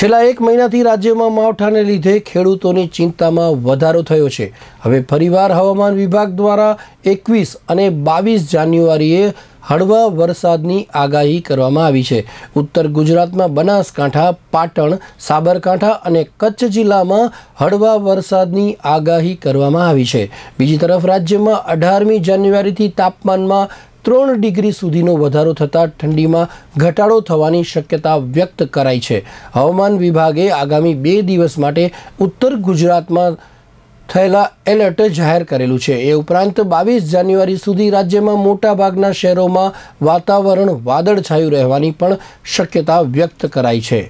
છેલ્લા એક મહિનાથી રાજ્યમાં માવઠાને લીધે ખેડૂતોની ચિંતામાં વધારો થયો છે હવે ફરીવાર હવામાન વિભાગ દ્વારા એકવીસ અને બાવીસ જાન્યુઆરીએ હળવા વરસાદની આગાહી કરવામાં આવી છે ઉત્તર ગુજરાતમાં બનાસકાંઠા પાટણ સાબરકાંઠા અને કચ્છ જિલ્લામાં હળવા વરસાદની આગાહી કરવામાં આવી છે બીજી તરફ રાજ્યમાં અઢારમી જાન્યુઆરીથી તાપમાનમાં ત્રણ ડિગ્રી સુધીનો વધારો થતાં ઠંડીમાં ઘટાડો થવાની શક્યતા વ્યક્ત કરાઈ છે હવામાન વિભાગે આગામી બે દિવસ માટે ઉત્તર ગુજરાતમાં થયેલા એલર્ટ જાહેર કરેલું છે એ ઉપરાંત બાવીસ જાન્યુઆરી સુધી રાજ્યમાં મોટાભાગના શહેરોમાં વાતાવરણ વાદળછાયું રહેવાની પણ શક્યતા વ્યક્ત કરાઈ છે